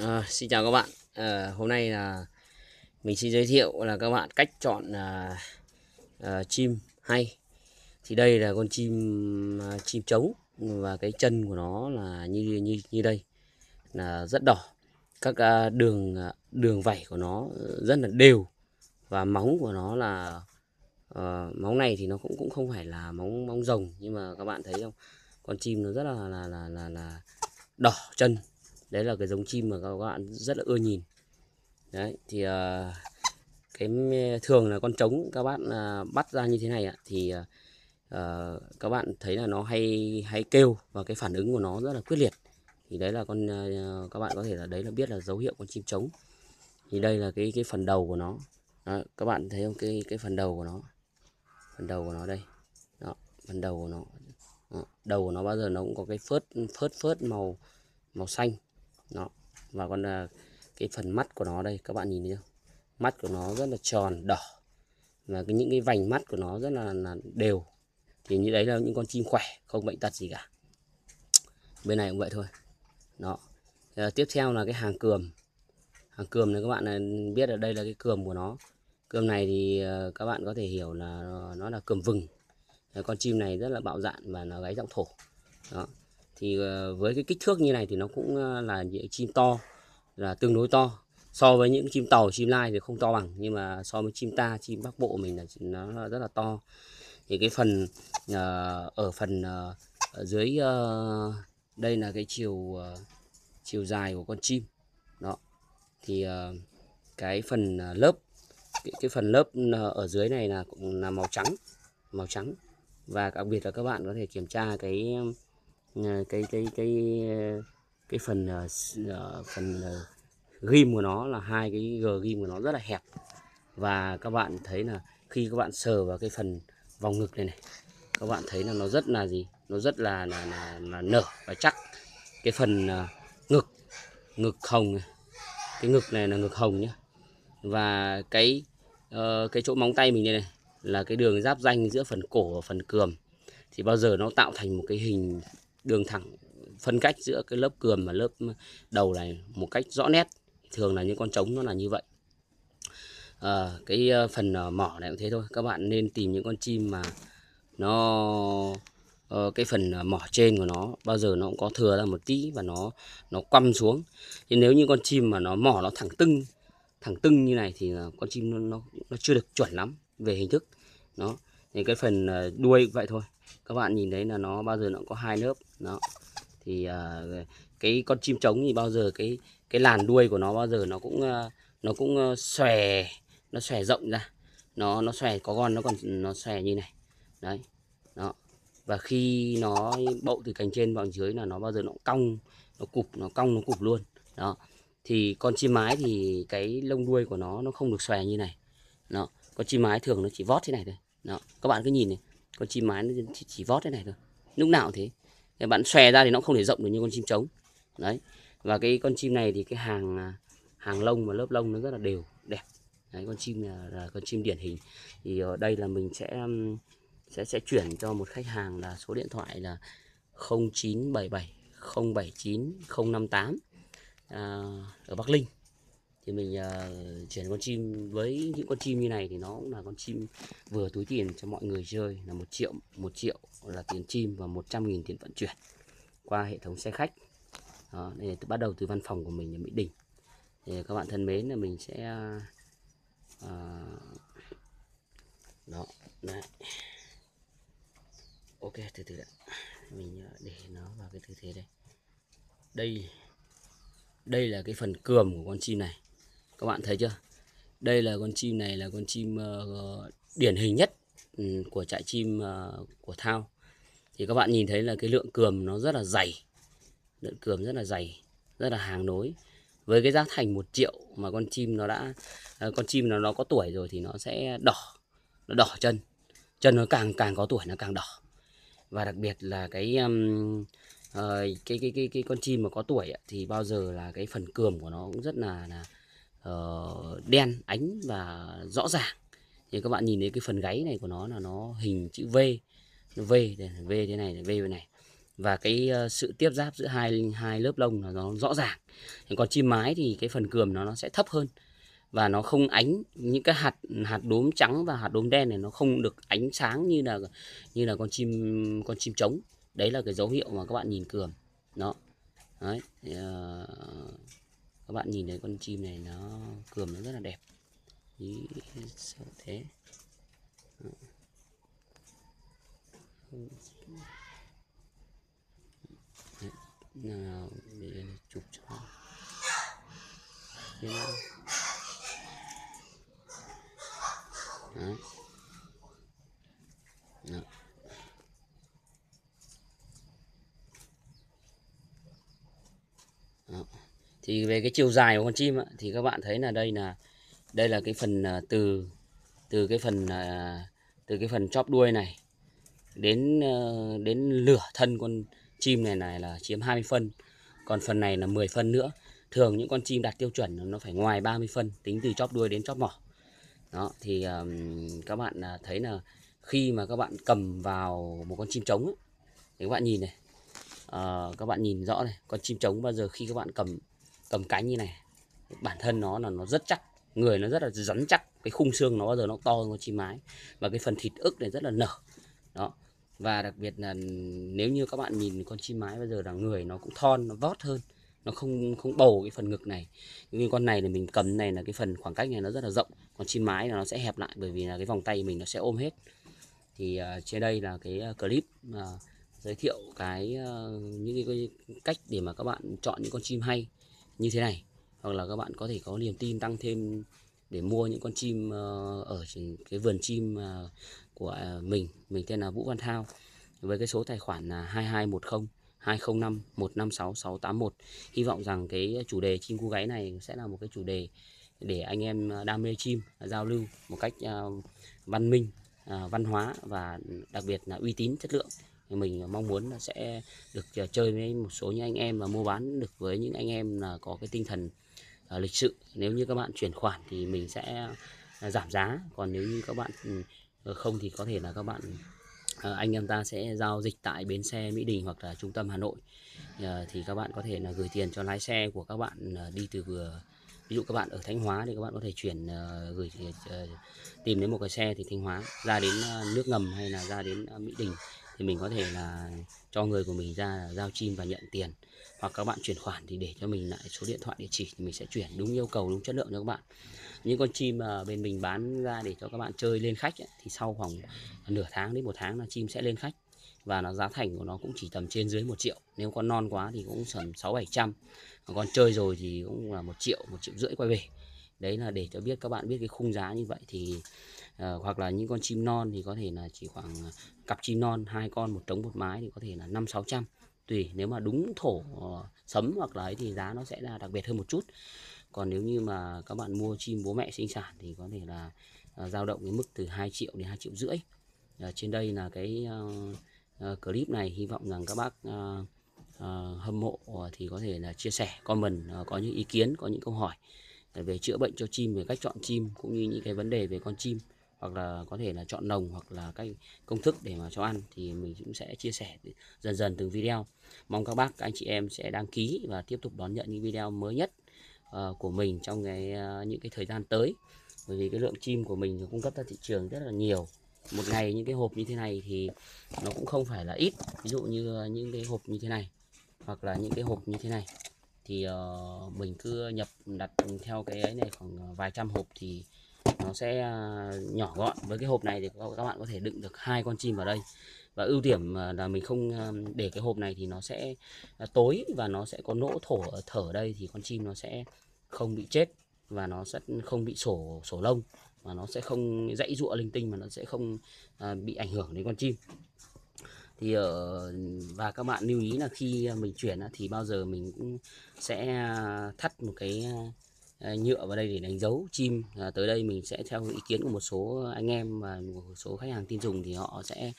À, xin chào các bạn à, hôm nay là mình xin giới thiệu là các bạn cách chọn à, à, chim hay thì đây là con chim à, chim trống và cái chân của nó là như như như đây là rất đỏ các à, đường à, đường vảy của nó rất là đều và móng của nó là à, móng này thì nó cũng cũng không phải là móng móng rồng nhưng mà các bạn thấy không con chim nó rất là là là là, là đỏ chân đấy là cái giống chim mà các bạn rất là ưa nhìn đấy thì ờ, cái thường là con trống các bạn à, bắt ra như thế này ạ thì ờ, ờ, các bạn thấy là nó hay hay kêu và cái phản ứng của nó rất là quyết liệt thì đấy là con các bạn có thể là đấy là biết là dấu hiệu con chim trống thì đây là cái cái phần đầu của nó đó, các bạn thấy không cái cái phần đầu của nó phần đầu của nó đây đó phần đầu của nó đó, đầu của nó bao giờ nó cũng có cái phớt phớt phớt màu màu xanh đó và còn là cái phần mắt của nó đây các bạn nhìn thấy không mắt của nó rất là tròn đỏ và cái những cái vành mắt của nó rất là, là đều thì như đấy là những con chim khỏe không bệnh tật gì cả bên này cũng vậy thôi đó à, tiếp theo là cái hàng cườm hàng cườm này các bạn à, biết ở đây là cái cườm của nó cườm này thì ờ, các bạn có thể hiểu là nó là cườm vừng ờ, con chim này rất là bạo dạn và nó gáy giọng thổ đó thì ờ, với cái kích thước như này thì nó cũng ờ, là những chim to là tương đối to so với những chim tàu chim lai thì không to bằng nhưng mà so với chim ta chim bắc bộ mình là nó rất là to thì cái phần ờ, ở phần ở dưới đây là cái chiều chiều dài của con chim đó thì cái phần lớp cái, cái phần lớp ở dưới này là cũng là màu trắng màu trắng và đặc biệt là các bạn có thể kiểm tra cái Ờ, cái cái cái cái phần ờ, ờ, phần ghim của nó là hai cái g ghim của nó rất là hẹp và các bạn thấy là khi các bạn sờ vào cái phần vòng ngực này này các bạn thấy là nó rất là gì nó rất là là, là, là nở và chắc cái phần ngực ngực hồng này. cái ngực này là ngực hồng nhá và cái uh, cái chỗ móng tay mình đây này là cái đường giáp danh giữa phần cổ và phần cườm thì bao giờ nó tạo thành một cái hình đường thẳng phân cách giữa cái lớp cườm và lớp đầu này một cách rõ nét thường là những con trống nó là như vậy à, cái ờ, phần ờ, mỏ này cũng thế thôi các bạn nên tìm những con chim mà nó cái phần mỏ trên của nó bao giờ nó cũng có thừa ra một tí và nó nó quăm xuống thì nếu như con chim mà nó mỏ nó thẳng tưng thẳng tưng như này thì con chim nó nó, nó chưa được chuẩn lắm về hình thức nó thì cái phần đuôi vậy thôi các bạn nhìn thấy là nó bao giờ nó có hai lớp nó thì uh, cái con chim trống thì bao giờ cái cái làn đuôi của nó bao giờ nó cũng à, nó cũng à, xòe nó xòe rộng ra nó nó xòe có con nó còn nó xòe như này đấy đó và khi nó bậu từ cành trên vào dưới là nó bao giờ nó cong nó cụp nó cong nó cụp luôn đó thì con chim mái thì cái lông đuôi của nó nó không được xòe như này đó con chim mái thường nó chỉ vót thế này thôi đó các bạn cứ nhìn này con chim mái nó chỉ, chỉ vót thế này thôi lúc nào thế thì bạn xòe ra thì nó không thể rộng được như con chim trống đấy và cái con chim này thì cái hàng à, hàng lông và lớp lông nó rất là đều đẹp đấy, con chim là, là con chim điển hình thì ở đây là mình sẽ sẽ sẽ chuyển cho một khách hàng là số điện thoại là 0977 079 058 à, ở Bắc Linh thì mình uh, chuyển con chim với những con chim như này thì nó cũng là con chim vừa túi tiền cho mọi người chơi là một triệu một triệu là tiền chim và 100.000 tiền vận chuyển qua hệ thống xe khách đó, đây là từ, bắt đầu từ văn phòng của mình ở Mỹ Đình thì các bạn thân mến là mình sẽ uh, đó đấy. ok từ từ đã mình ờ, để nó vào cái tư thế đây đây đây là cái phần cườm của con chim này các bạn thấy chưa đây là con chim này là con chim uh, điển hình nhất um, của trại chim uh, của thao thì các bạn nhìn thấy là cái lượng cườm nó rất là dày lượng cườm rất là dày rất là hàng nối với cái giá thành một triệu mà con chim nó đã uh, con chim nó nó có tuổi rồi thì nó sẽ đỏ nó đỏ chân chân nó càng càng có tuổi nó càng đỏ và đặc biệt là cái um, uh, cái, cái cái cái con chim mà có tuổi ấy, thì bao giờ là cái phần cườm của nó cũng rất là là Ờ, đen ánh và rõ ràng thì các bạn nhìn thấy cái phần gáy này của nó là nó hình chữ V nó V đây V thế này V thế này và cái ờ, sự tiếp giáp giữa hai hai lớp lông là nó rõ ràng còn chim mái thì cái phần cườm nó nó sẽ thấp hơn và nó không ánh những cái hạt hạt đốm trắng và hạt đốm đen này nó không được ánh sáng như là như là con chim con chim trống đấy là cái dấu hiệu mà các bạn nhìn cườm đó đấy uh, các bạn nhìn thấy con chim này nó cườm nó rất là đẹp ý sợ thế Đấy, nào để chụp cho thế nào thì về cái chiều dài của con chim ấy, thì các bạn thấy là đây là đây là cái phần à, từ từ cái phần à, từ cái phần chóp đuôi này đến ờ, đến lửa thân con chim này này là chiếm 20 phân còn phần này là 10 phân nữa thường những con chim đạt tiêu chuẩn nó phải ngoài 30 phân tính từ chóp đuôi đến chóp mỏ đó thì um, các bạn à, thấy là khi mà các bạn cầm vào một con chim trống ấy, thì các bạn nhìn này uh, các bạn nhìn rõ này con chim trống bao giờ khi các bạn cầm cầm cánh như này bản thân nó là nó rất chắc người nó rất là rắn chắc cái khung xương nó bao giờ nó to hơn con chim mái và cái phần thịt ức này rất là nở đó và đặc biệt là nếu như các bạn nhìn con chim mái bây giờ là người nó cũng thon nó vót hơn nó không không bầu cái phần ngực này nhưng con này thì mình cầm này là cái phần khoảng cách này nó rất là rộng còn chim mái là nó sẽ hẹp lại bởi vì là cái vòng tay mình nó sẽ ôm hết thì uh, trên đây là cái à, clip uh, giới thiệu cái uh, những cái cách để mà các bạn chọn những con chim hay như thế này hoặc là các bạn có thể có niềm tin tăng thêm để mua những con chim ờ, ở cái vườn chim ờ, của à, mình mình tên là Vũ Văn Thao với cái số tài khoản là 2210 205 156 681 hy vọng rằng cái chủ đề chim cu gáy này sẽ là một cái chủ đề để anh em ờ, đam mê chim giao lưu một cách văn minh văn hóa và đặc biệt là uy tín chất lượng mình mong muốn là sẽ được à, chơi với một số những anh em và mua bán được với những anh em là có cái tinh thần à, lịch sự nếu như các bạn chuyển khoản thì mình sẽ à, giảm giá còn nếu như các bạn ừ, ờ, không thì có thể là các bạn anh em ta sẽ giao dịch tại bến xe Mỹ Đình hoặc là trung tâm Hà Nội ờ, thì các bạn có thể là gửi tiền cho lái xe của các bạn đi từ vừa ờ, ví dụ các bạn ở Thanh Hóa thì các bạn có thể chuyển gửi tìm đến một cái xe thì Thanh Hóa ra đến nước ngầm hay là ra đến Mỹ Đình thì mình có thể là cho người của mình ra giao chim và nhận tiền hoặc các bạn chuyển khoản thì để cho mình lại số điện thoại địa chỉ thì mình sẽ chuyển đúng yêu cầu đúng chất lượng cho các bạn những con chim mà bên mình bán ra để cho các bạn chơi lên khách ấy, thì sau khoảng nửa tháng đến một tháng là chim sẽ lên khách và nó giá thành của nó cũng chỉ tầm trên dưới một triệu nếu con non quá thì cũng tầm sáu bảy trăm còn chơi rồi thì cũng là một triệu một triệu rưỡi quay về đấy là để cho biết các bạn biết cái khung giá như vậy thì Ờ, hoặc là những con chim non thì có thể là chỉ khoảng ờ, cặp chim non hai con một trống một mái thì có thể là năm sáu trăm tùy nếu mà đúng thổ uh, sấm hoặc là ấy thì giá nó sẽ là đặc biệt hơn một chút còn nếu như mà các bạn mua chim bố mẹ sinh sản thì có thể là dao uh, động cái mức từ 2 triệu đến 2 triệu rưỡi uh, trên đây là cái uh, clip này hy vọng rằng các bác hâm mộ thì có thể là chia sẻ comment có những ý kiến có những câu hỏi về chữa bệnh cho chim về cách chọn chim cũng như những cái vấn đề về con chim hoặc là có thể là chọn nồng hoặc là các công thức để mà cho ăn thì mình cũng sẽ chia sẻ dần dần từng video mong các bác các anh chị em sẽ đăng ký và tiếp tục đón nhận những video mới nhất uh, của mình trong cái uh, những cái thời gian tới bởi vì cái lượng chim của mình cung cấp ra thị trường rất là nhiều một ngày những cái hộp như thế này thì nó cũng không phải là ít ví dụ như ờ, những cái hộp như thế này hoặc là những cái hộp như thế này thì uh, mình cứ nhập đặt theo cái ấy này khoảng vài trăm hộp thì nó sẽ à, nhỏ gọn với cái hộp này thì các bạn có thể đựng được hai con chim vào đây và ưu điểm à, là mình không à, để cái hộp này thì nó sẽ tối và nó sẽ có nỗ thổ ở thở ở đây thì con chim nó sẽ không bị chết và nó sẽ không bị sổ sổ lông và nó sẽ không dãy dụa linh tinh mà nó sẽ không bị ảnh hưởng đến con chim thì ở và các bạn lưu ý là khi mình chuyển thì bao giờ mình cũng sẽ thắt một cái Ờ, nhựa vào đây để đánh dấu chim à, tới đây mình sẽ theo ý kiến của một số anh em và một số khách hàng tin dùng thì họ sẽ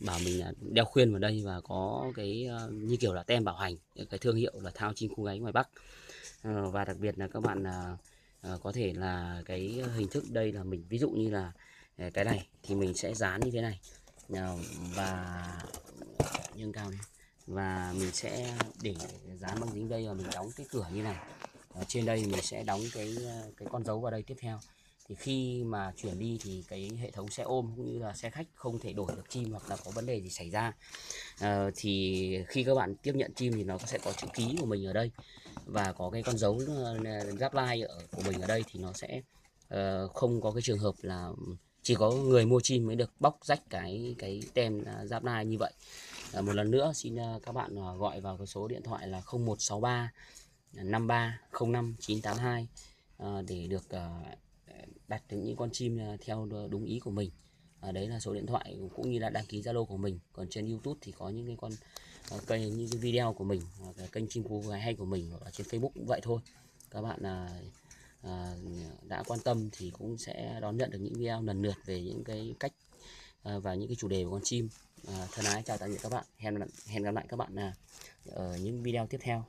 bảo mình là đeo khuyên vào đây và có cái ờ, như kiểu là tem bảo hành cái thương hiệu là thao chim khu gáy ngoài bắc à, và đặc biệt là các bạn à, có thể là cái hình thức đây là mình ví dụ như là cái này thì mình sẽ dán như thế này và nâng cao này và mình sẽ để dán băng dính đây và mình đóng cái cửa như này à, trên đây mình sẽ đóng cái ờ, cái con dấu vào đây tiếp theo thì khi mà chuyển đi thì cái hệ thống xe ôm cũng như là xe khách không thể đổi được chim hoặc là có vấn đề gì xảy ra à, thì khi các bạn tiếp nhận chim thì nó sẽ có chữ ký của mình ở đây và có cái con dấu ờ, giáp lai ở của mình ở đây thì nó sẽ uh, không có cái trường hợp là chỉ có người mua chim mới được bóc rách cái cái tem giáp lai như vậy à, một lần nữa xin các bạn gọi vào cái số điện thoại là 0163 5305982 ờ, để được ờ, đặt những con chim ờ, theo đúng ý của mình đấy là số điện thoại cũng như là đăng ký zalo của mình còn trên youtube thì có những cái con kênh những cái video của mình kênh chim cú gái hay của mình ở trên facebook cũng vậy thôi các bạn đã quan tâm thì cũng sẽ đón nhận được những video lần lượt về những cái cách và những cái chủ đề của con chim thân ái chào tạm biệt các bạn hẹn hẹn gặp lại các bạn ở những video tiếp theo